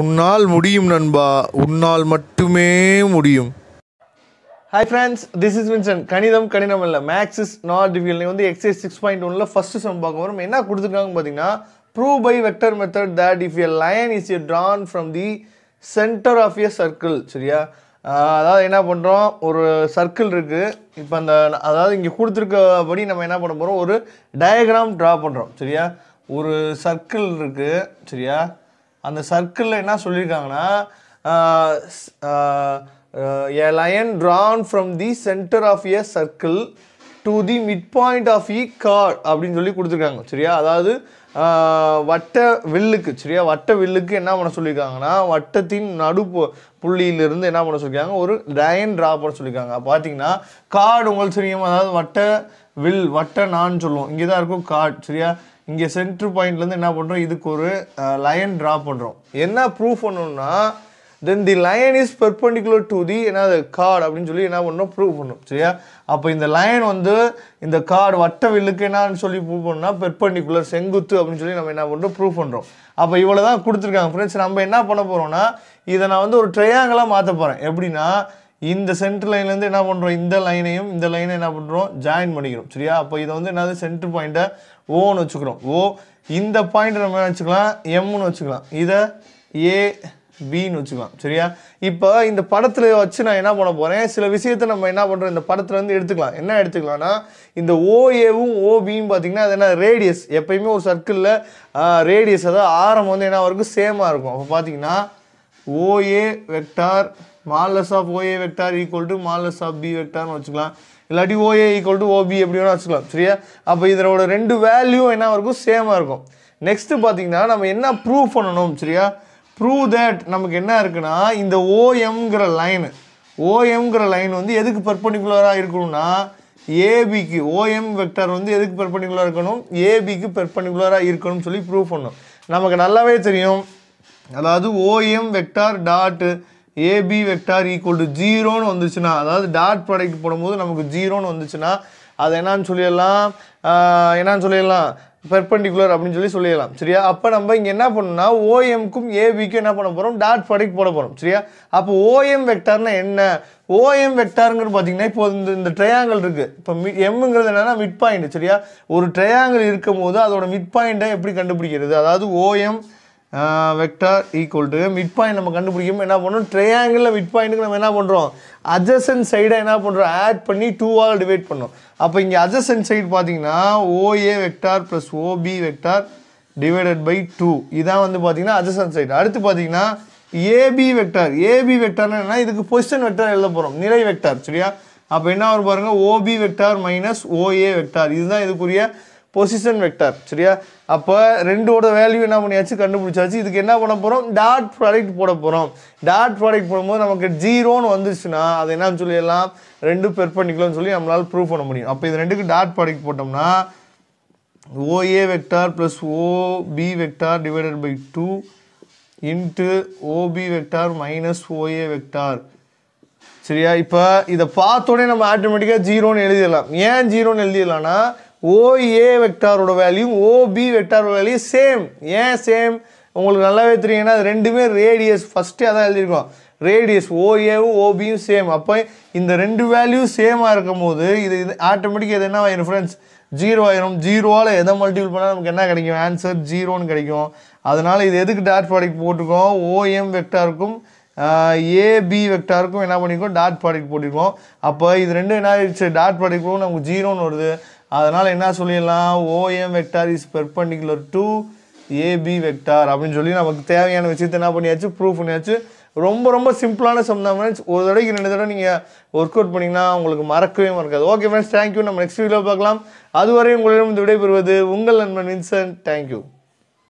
உன்னால் முடியும் நண்பா உன்னால் மட்டுமே முடியும் hi friends this is Vinson கணிதம் கணிதம் இல்லை மேக்ஸ் இஸ் நாட் டிஃபிகல் நீங்கள் வந்து எக்ஸைஸ் சிக்ஸ் பாயிண்ட் ஒனில் ஃபஸ்ட்டு சம் பார்க்க வரும் என்ன கொடுத்துருக்காங்க பார்த்தீங்கன்னா prove by vector method that if a line is a drawn from the centre of a circle சரியா அதாவது என்ன பண்ணுறோம் ஒரு சர்க்கிள் இருக்குது இப்போ அந்த அதாவது இங்கே கொடுத்துருக்கபடி நம்ம என்ன பண்ண போகிறோம் ஒரு டயக்ராம் ட்ரா பண்ணுறோம் சரியா ஒரு சர்க்கிள் இருக்குது சரியா அந்த சர்க்கிளில் என்ன சொல்லியிருக்காங்கன்னா a line drawn from the centre of a circle to the mid point of a chord அப்படின்னு சொல்லி கொடுத்துருக்காங்க சரியா அதாவது வட்ட வில்லுக்கு சரியா வட்ட வில்லுக்கு என்ன பண்ண சொல்லியிருக்காங்கன்னா வட்டத்தின் நடு புள்ளியிலிருந்து என்ன பண்ண சொல்லியிருக்காங்க ஒரு டயன் ட்ரா பண்ண சொல்லியிருக்காங்க பார்த்தீங்கன்னா கார்டு உங்களுக்கு தெரியுமா அதாவது வட்ட வில் வட்ட நான் சொல்லுவோம் இங்கே தான் இருக்கும் கார்டு சரியா இங்கே சென்ட்ரு பாயிண்ட்லேருந்து என்ன பண்ணுறோம் இதுக்கு ஒரு லைன் ட்ரா பண்ணுறோம் என்ன ப்ரூஃப் பண்ணணும்னா then the line is perpendicular to the என்ன கார்டு அப்படின்னு சொல்லி என்ன பண்ணணும் ப்ரூவ் பண்ணணும் சரியா அப்போ இந்த லயன் வந்து இந்த கார்டு வட்ட வில்லுக்கு என்னன்னு சொல்லி ப்ரூவ் பண்ணால் பெர்பண்டிகுலர் செங்குத்து அப்படின்னு சொல்லி நம்ம என்ன பண்ணுறோம் ப்ரூவ் பண்ணுறோம் அப்போ இவ்வளோ தான் கொடுத்துருக்காங்க ஃப்ரெண்ட்ஸ் நம்ம என்ன பண்ண போகிறோம்னா இதை நான் வந்து ஒரு ட்ரையாங்கலாக மாற்ற போகிறேன் எப்படின்னா இந்த சென்ட்ரு லைன்லேருந்து என்ன பண்ணுறோம் இந்த லைனையும் இந்த லைனை என்ன பண்ணுறோம் ஜாயின் பண்ணிக்கிறோம் சரியா அப்போ இதை வந்து என்னது சென்ட்ரு பாயிண்ட்டை ஓன்னு வச்சுக்கிறோம் ஓ இந்த பாயிண்ட்டை நம்ம என்ன வச்சுக்கலாம் எம்னு வச்சுக்கலாம் இதை ஏ பின்னு வச்சுக்கலாம் சரியா இப்போ இந்த படத்தில் வச்சு நான் என்ன பண்ண போகிறேன் சில விஷயத்தை நம்ம என்ன பண்ணுறோம் இந்த படத்துலேருந்து எடுத்துக்கலாம் என்ன எடுத்துக்கலாம்னா இந்த ஓஏவும் ஓபின்னு பார்த்தீங்கன்னா அது என்ன ரேடியஸ் எப்பயுமே ஒரு சர்க்கிளில் ரேடியஸ் அதாவது ஆரம் வந்து என்ன இருக்கும் சேமாக இருக்கும் அப்போ பார்த்தீங்கன்னா OA vector modulus of OA vector equal to modulus of B வெக்டார்னு வச்சுக்கலாம் இல்லாட்டி ஓஏ ஈக்குவல் டு ஓபி எப்படி வேணால் வச்சுக்கலாம் சரியா அப்போ இதனோட ரெண்டு வேல்யூ என்ன இருக்கும் சேமாக இருக்கும் நெக்ஸ்ட்டு பார்த்தீங்கன்னா நம்ம என்ன ப்ரூவ் பண்ணணும் சரியா ப்ரூவ் தேட் நமக்கு என்ன இருக்குன்னா இந்த ஓஎம்ங்கிற லைனு ஓஎம்ங்கிற லைன் வந்து எதுக்கு பெர்பண்டிகுலராக இருக்கணும்னா ஏபிக்கு ஓஎம் வெக்டர் வந்து எதுக்கு பெர்பண்டிகுலராக இருக்கணும் ஏபிக்கு பெர்பண்டிகுலராக இருக்கணும்னு சொல்லி ப்ரூவ் பண்ணணும் நமக்கு நல்லாவே தெரியும் அதாவது OM vector dot AB vector equal to ஜீரோன்னு வந்துச்சுன்னா அதாவது டாட் ப்ராடக்ட் போடும்போது நமக்கு ஜீரோன்னு வந்துச்சுன்னா அது என்னான்னு சொல்லிடலாம் என்னான்னு சொல்லிடலாம் பெர்பண்டிகுலர் அப்படின்னு சொல்லி சொல்லிடலாம் சரியா அப்போ நம்ம இங்கே என்ன பண்ணோம்னா ஓஎம்க்கும் ஏபிக்கும் என்ன பண்ண போகிறோம் டாட் ப்ராடக்ட் போட போகிறோம் சரியா அப்போ ஓஎம் வெக்டார்னா என்ன ஓஎம் வெக்டாருங்கிறது பார்த்தீங்கன்னா இப்போ இந்த இந்த ட்ரையாங்கிள் இருக்குது இப்போ மி எம்ங்கிறது என்னென்னா மிட் பாயிண்ட் சரியா ஒரு ட்ரையாங்கல் இருக்கும் போது அதோட மிட் பாயிண்ட்டை எப்படி கண்டுபிடிக்கிறது அதாவது OM vector equal to mid point நம்ம கண்டுபிடிக்கும் என்ன பண்ணுவோம் ட்ரையாங்கிளில் மிட் பாயிண்ட்டுக்கு நம்ம என்ன பண்ணுறோம் அஜசன் சைடை என்ன பண்ணுறோம் ஆட் பண்ணி டூவால் டிவைட் பண்ணோம் அப்போ இங்கே அஜசன் சைடு பார்த்தீங்கன்னா OA vector plus OB vector divided by two இதான் வந்து பார்த்தீங்கன்னா அஜசன் சைடு அடுத்து பார்த்தீங்கன்னா ஏபி வெக்டார் ஏபி வெக்டார்னா இதுக்கு பொசிஷன் வெக்டார் எழுத போகிறோம் நிறை வெக்டார் சரியா அப்போ என்ன வரும் பாருங்கள் OB vector minus OA vector இதுதான் இதுக்குரிய பொசிஷன் வெக்டர் சரியா அப்போ ரெண்டோட வேல்யூ என்ன பண்ணியாச்சு கண்டுபிடிச்சாச்சு இதுக்கு என்ன பண்ண போகிறோம் டாட் ப்ராடக்ட் போட போகிறோம் டாட் ப்ராடக்ட் போடும்போது நமக்கு ஜீரோன்னு வந்துச்சுன்னா அது என்னன்னு சொல்லிடலாம் ரெண்டு பெர்பண்டிகுலர்னு சொல்லி நம்மளால் ப்ரூவ் பண்ண முடியும் அப்போ இது ரெண்டுக்கு டாட் ப்ராடக்ட் போட்டோம்னா OA vector plus OB vector divided by two into OB vector minus OA vector சரியா இப்போ இதை பார்த்தோன்னே நம்ம ஆட்டோமேட்டிக்காக ஜீரோன்னு எழுதிடலாம் ஏன் ஜீரோன்னு எழுதிடலான்னா ஓஏ வெக்டாரோட வேல்யூ ஓபி வெக்டாரோட வேல்யூ சேம் ஏன் சேம் உங்களுக்கு நல்லாவே தெரியும்னா அது ரெண்டுமே ரேடியஸ் ஃபஸ்ட்டே அதான் எழுதியிருக்கோம் ரேடியஸ் ஓஏவும் ஓபியும் சேம் அப்போ இந்த ரெண்டு வேல்யூ சேமாக இருக்கும் போது இது இது ஆட்டோமேட்டிக் இது என்ன ஆயிரும் ஃப்ரெண்ட்ஸ் ஜீரோ ஆயிரும் ஜீரோவால் எதை மல்டிபிள் பண்ணால் நமக்கு என்ன கிடைக்கும் ஆன்சர் ஜீரோன்னு கிடைக்கும் அதனால் இது எதுக்கு டாட் ப்ராடக்ட் போட்டிருக்கோம் ஓஎம் வெக்டாருக்கும் ஏபி வெக்டாருக்கும் என்ன பண்ணியிருக்கோம் டாட் ப்ராடக்ட் போட்டிருக்கோம் அப்போ இது ரெண்டும் என்ன ஆயிடுச்சு டாட் ப்ராடக்ட் நமக்கு ஜீரோன்னு வருது அதனால் என்ன சொல்லிடலாம் OM vector is perpendicular to AB vector அப்படின்னு சொல்லி நமக்கு தேவையான விஷயத்தை என்ன பண்ணியாச்சு ப்ரூஃப் பண்ணியாச்சு ரொம்ப ரொம்ப சிம்பிளான சம் தான் ஃப்ரெண்ட்ஸ் ஒரு தடவைக்கு ரெண்டு தடவை நீங்கள் ஒர்க் அவுட் பண்ணிங்கன்னா உங்களுக்கு மறக்கவே மறக்காது ஓகே ஃப்ரெண்ட்ஸ் தேங்க்யூ நம்ம நெக்ஸ்ட் வீடியோ பார்க்கலாம் அதுவரை உங்களிடம் இந்த விடைபெறுவது உங்கள் நண்பன் வின்சன் தேங்க்யூ